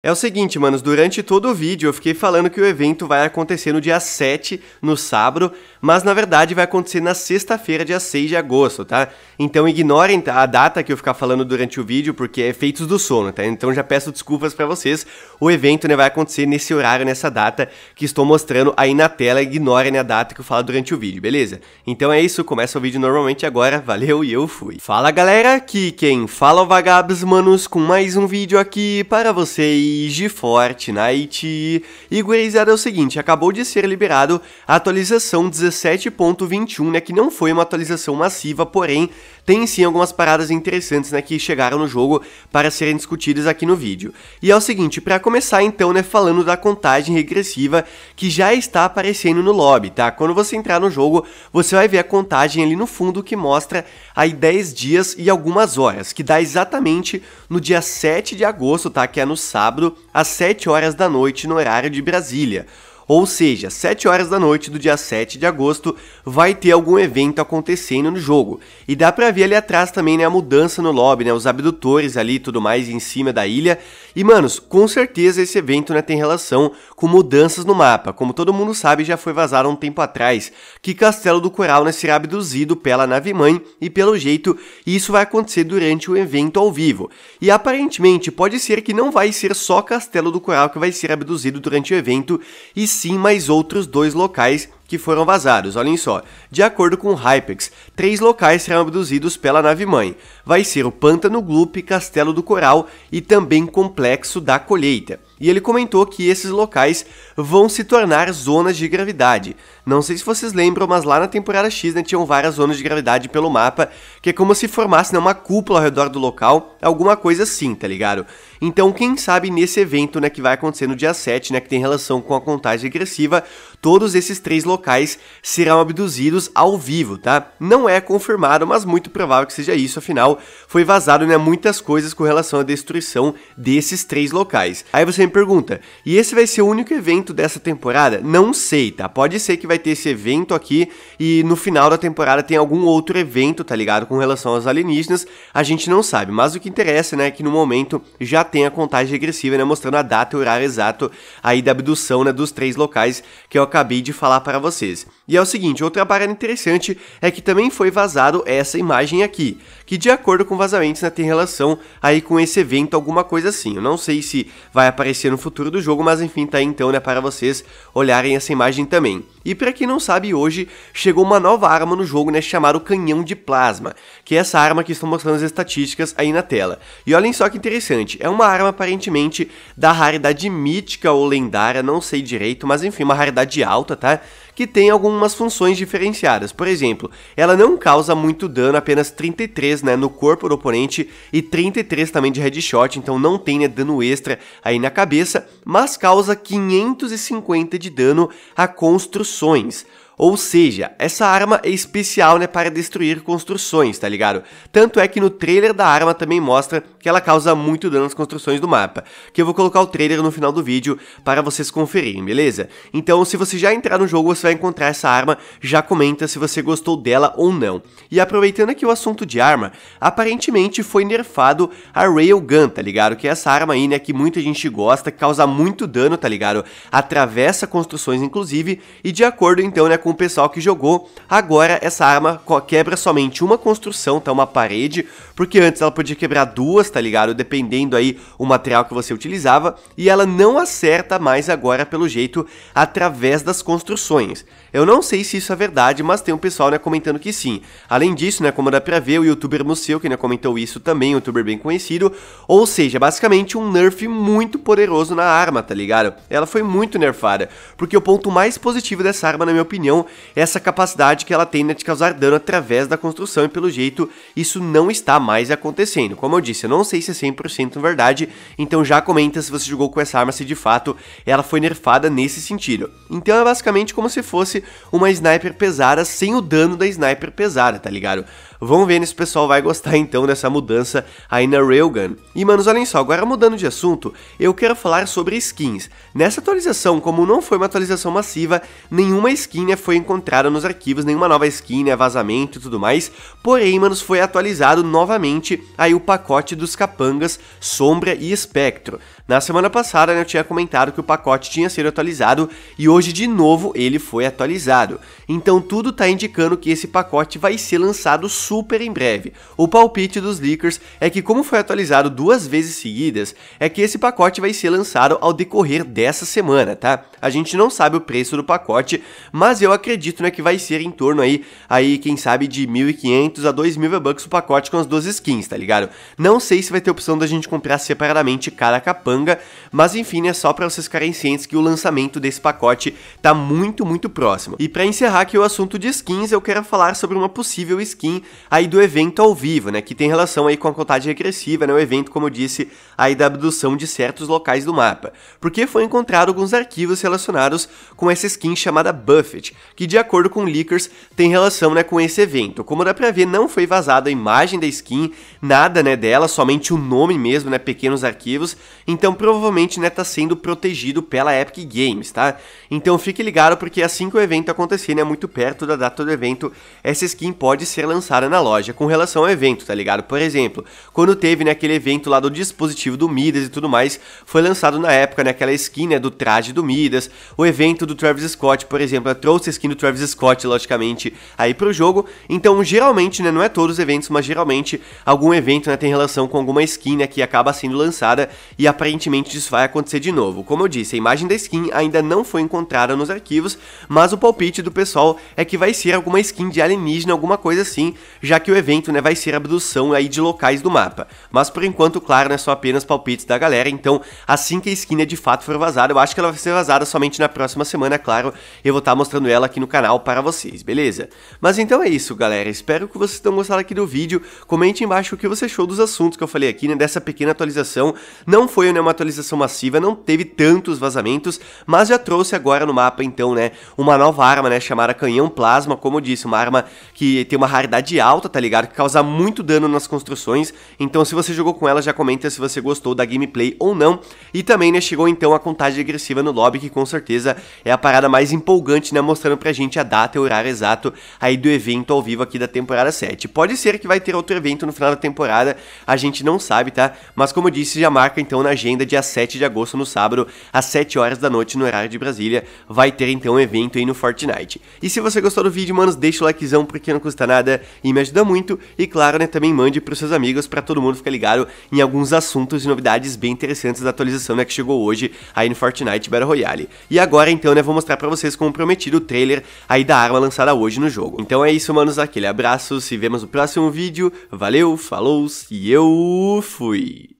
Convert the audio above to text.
É o seguinte, manos, durante todo o vídeo eu fiquei falando que o evento vai acontecer no dia 7, no sábado, mas na verdade vai acontecer na sexta-feira, dia 6 de agosto, tá? Então ignorem a data que eu ficar falando durante o vídeo, porque é efeitos do sono, tá? Então já peço desculpas para vocês, o evento né, vai acontecer nesse horário, nessa data que estou mostrando aí na tela, ignorem a data que eu falo durante o vídeo, beleza? Então é isso, começa o vídeo normalmente agora, valeu e eu fui. Fala galera, aqui quem fala o Vagabos, manos, com mais um vídeo aqui para vocês de Fortnite E gurizada é o seguinte, acabou de ser liberado a atualização 17.21, né, que não foi uma atualização massiva, porém tem sim algumas paradas interessantes, né, que chegaram no jogo para serem discutidas aqui no vídeo. E é o seguinte, para começar então, né, falando da contagem regressiva que já está aparecendo no lobby, tá? Quando você entrar no jogo, você vai ver a contagem ali no fundo que mostra aí 10 dias e algumas horas, que dá exatamente no dia 7 de agosto, tá? Que é no sábado, às 7 horas da noite, no horário de Brasília. Ou seja, 7 horas da noite do dia 7 de agosto vai ter algum evento acontecendo no jogo. E dá pra ver ali atrás também né, a mudança no lobby, né, os abdutores ali e tudo mais em cima da ilha. E manos, com certeza esse evento né, tem relação com mudanças no mapa. Como todo mundo sabe, já foi vazado há um tempo atrás que Castelo do Coral né, será abduzido pela nave-mãe e pelo jeito isso vai acontecer durante o evento ao vivo. E aparentemente pode ser que não vai ser só Castelo do Coral que vai ser abduzido durante o evento e sim mais outros dois locais que foram vazados. Olhem só. De acordo com o Hypex, três locais serão abduzidos pela nave-mãe. Vai ser o Pântano Gloop, Castelo do Coral e também Complexo da Colheita. E ele comentou que esses locais vão se tornar zonas de gravidade. Não sei se vocês lembram, mas lá na temporada X né, tinham várias zonas de gravidade pelo mapa, que é como se formasse né, uma cúpula ao redor do local, alguma coisa assim, tá ligado? Então, quem sabe nesse evento né, que vai acontecer no dia 7, né, que tem relação com a contagem regressiva, todos esses três locais serão abduzidos ao vivo, tá? Não é confirmado, mas muito provável que seja isso, afinal, foi vazado né, muitas coisas com relação à destruição desses três locais. Aí você me pergunta, e esse vai ser o único evento dessa temporada? Não sei, tá? Pode ser que vai ter esse evento aqui e no final da temporada tem algum outro evento, tá ligado? Com relação aos alienígenas, a gente não sabe, mas o que interessa, né, é que no momento já tem a contagem regressiva, né, mostrando a data e o horário exato aí da abdução, né, dos três locais, que eu acabei de falar para vocês. E é o seguinte, outra parada interessante é que também foi vazado essa imagem aqui, que de acordo com vazamentos né, tem relação aí com esse evento, alguma coisa assim. Eu não sei se vai aparecer no futuro do jogo, mas enfim, tá aí então né, para vocês olharem essa imagem também. E para quem não sabe, hoje chegou uma nova arma no jogo, né, chamada Canhão de Plasma, que é essa arma que estão mostrando as estatísticas aí na tela. E olhem só que interessante, é uma arma aparentemente da raridade mítica ou lendária, não sei direito, mas enfim, uma raridade alta, tá? que tem algumas funções diferenciadas. Por exemplo, ela não causa muito dano, apenas 33 né, no corpo do oponente e 33 também de headshot, então não tem né, dano extra aí na cabeça, mas causa 550 de dano a construções. Ou seja, essa arma é especial, né, para destruir construções, tá ligado? Tanto é que no trailer da arma também mostra que ela causa muito dano às construções do mapa, que eu vou colocar o trailer no final do vídeo para vocês conferirem, beleza? Então, se você já entrar no jogo, você vai encontrar essa arma, já comenta se você gostou dela ou não. E aproveitando aqui o assunto de arma, aparentemente foi nerfado a Railgun, tá ligado? Que é essa arma aí, né, que muita gente gosta, que causa muito dano, tá ligado? Atravessa construções, inclusive, e de acordo, então, né, com com o pessoal que jogou. Agora essa arma quebra somente uma construção, tá? Uma parede, porque antes ela podia quebrar duas, tá ligado? Dependendo aí o material que você utilizava. E ela não acerta mais agora, pelo jeito, através das construções. Eu não sei se isso é verdade, mas tem um pessoal né, comentando que sim. Além disso, né, como dá pra ver, o youtuber Museu, que né, comentou isso também, um youtuber bem conhecido. Ou seja, basicamente um nerf muito poderoso na arma, tá ligado? Ela foi muito nerfada, porque o ponto mais positivo dessa arma, na minha opinião, então, essa capacidade que ela tem né, de causar dano através da construção, e pelo jeito isso não está mais acontecendo. Como eu disse, eu não sei se é 100% verdade, então já comenta se você jogou com essa arma, se de fato ela foi nerfada nesse sentido. Então é basicamente como se fosse uma sniper pesada sem o dano da sniper pesada, tá ligado? Vamos ver se o pessoal vai gostar então dessa mudança aí na Railgun. E manos, olhem só, agora mudando de assunto, eu quero falar sobre skins. Nessa atualização, como não foi uma atualização massiva, nenhuma skin né, foi encontrada nos arquivos, nenhuma nova skin, né, vazamento e tudo mais. Porém, manos, foi atualizado novamente aí o pacote dos capangas Sombra e Espectro. Na semana passada né, eu tinha comentado que o pacote tinha sido atualizado e hoje de novo ele foi atualizado. Então tudo está indicando que esse pacote vai ser lançado super em breve. O palpite dos leakers é que, como foi atualizado duas vezes seguidas, é que esse pacote vai ser lançado ao decorrer dessa semana, tá? A gente não sabe o preço do pacote, mas eu acredito né, que vai ser em torno aí, aí quem sabe, de 1.500 a 2.000 V-Bucks o pacote com as duas skins, tá ligado? Não sei se vai ter opção da gente comprar separadamente cada capanga, mas enfim, é só para vocês ficarem cientes que o lançamento desse pacote tá muito, muito próximo. E para encerrar aqui o assunto de skins, eu quero falar sobre uma possível skin aí do evento ao vivo, né, que tem relação aí com a contagem regressiva, né, o evento, como eu disse, aí da abdução de certos locais do mapa, porque foi encontrado alguns arquivos relacionados com essa skin chamada Buffett, que de acordo com leakers tem relação, né, com esse evento. Como dá pra ver, não foi vazada a imagem da skin, nada, né, dela, somente o nome mesmo, né, pequenos arquivos, então provavelmente, né, tá sendo protegido pela Epic Games, tá? Então fique ligado porque assim que o evento acontecer, né, muito perto da data do evento, essa skin pode ser lançada na loja com relação ao evento, tá ligado? Por exemplo, quando teve naquele né, evento lá do dispositivo do Midas e tudo mais, foi lançado na época naquela né, skin né, do traje do Midas. O evento do Travis Scott, por exemplo, trouxe a skin do Travis Scott, logicamente, aí pro jogo. Então, geralmente, né, não é todos os eventos, mas geralmente algum evento né, tem relação com alguma skin né, que acaba sendo lançada e aparentemente isso vai acontecer de novo. Como eu disse, a imagem da skin ainda não foi encontrada nos arquivos, mas o palpite do pessoal é que vai ser alguma skin de alienígena, alguma coisa assim já que o evento né, vai ser abdução aí de locais do mapa. Mas por enquanto, claro, né, são apenas palpites da galera, então assim que a skin é de fato for vazada, eu acho que ela vai ser vazada somente na próxima semana, é claro, eu vou estar tá mostrando ela aqui no canal para vocês, beleza? Mas então é isso, galera, espero que vocês tenham gostado aqui do vídeo, comente embaixo o que você achou dos assuntos que eu falei aqui, né, dessa pequena atualização, não foi né, uma atualização massiva, não teve tantos vazamentos, mas já trouxe agora no mapa, então, né, uma nova arma, né, chamada Canhão Plasma, como eu disse, uma arma que tem uma raridade alta, alta, tá ligado? Que causa muito dano nas construções. Então, se você jogou com ela, já comenta se você gostou da gameplay ou não. E também, né, chegou então a contagem agressiva no lobby, que com certeza é a parada mais empolgante, né? Mostrando pra gente a data e o horário exato aí do evento ao vivo aqui da temporada 7. Pode ser que vai ter outro evento no final da temporada, a gente não sabe, tá? Mas como eu disse, já marca então na agenda dia 7 de agosto, no sábado, às 7 horas da noite, no horário de Brasília, vai ter então um evento aí no Fortnite. E se você gostou do vídeo, mano deixa o likezão porque não custa nada e me me ajuda muito. E claro, né, também mande para os seus amigos para todo mundo ficar ligado em alguns assuntos e novidades bem interessantes da atualização né, que chegou hoje aí no Fortnite Battle Royale. E agora então, né, vou mostrar para vocês como prometido o trailer aí da arma lançada hoje no jogo. Então é isso, manos, aquele abraço, se vemos no próximo vídeo. Valeu, falou e eu fui.